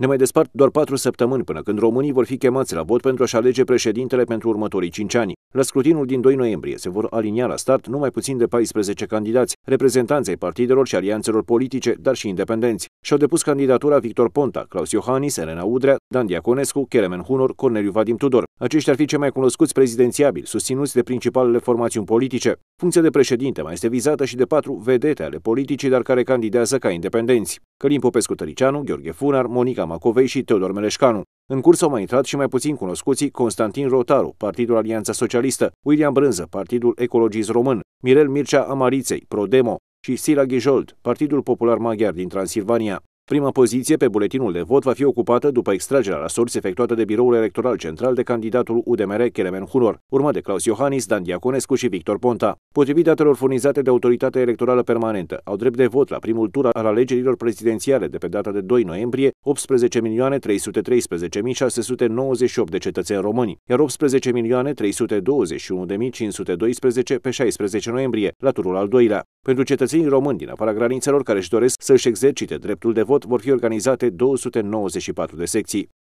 Ne mai despart doar patru săptămâni până când românii vor fi chemați la vot pentru a-și alege președintele pentru următorii cinci ani scrutinul din 2 noiembrie se vor alinia la start numai puțin de 14 candidați, reprezentanței partidelor și alianțelor politice, dar și independenți. Și-au depus candidatura Victor Ponta, Claus Iohannis, Elena Udrea, Dan Diaconescu, Kelemen Hunor, Corneliu Vadim Tudor. Aceștia ar fi cei mai cunoscuți prezidențiabili, susținuți de principalele formațiuni politice. Funcția de președinte mai este vizată și de patru vedete ale politicii, dar care candidează ca independenți. Călim Popescu Tăricianu, Gheorghe Funar, Monica Macovei și Teodor Meleșcanu. În curs au mai intrat și mai puțin cunoscuții Constantin Rotaru, Partidul Alianța Socialistă, William Brânză, Partidul Ecologist Român, Mirel Mircea Amariței, Prodemo și Sila Ghijold, Partidul Popular Maghiar din Transilvania. Prima poziție pe buletinul de vot va fi ocupată după extragerea la sorți efectuată de biroul electoral central de candidatul UDMR Kelemen Hunor, urmat de Claus Iohannis, Dan Diaconescu și Victor Ponta. Potrivit datelor furnizate de Autoritatea Electorală Permanentă, au drept de vot la primul tur al alegerilor prezidențiale de pe data de 2 noiembrie 18.313.698 de cetățeni români, iar 18.321.512 pe 16 noiembrie, la turul al doilea. Pentru cetățenii români din afara granițelor care își doresc să-și exercite dreptul de vot, vor fi organizate 294 de secții.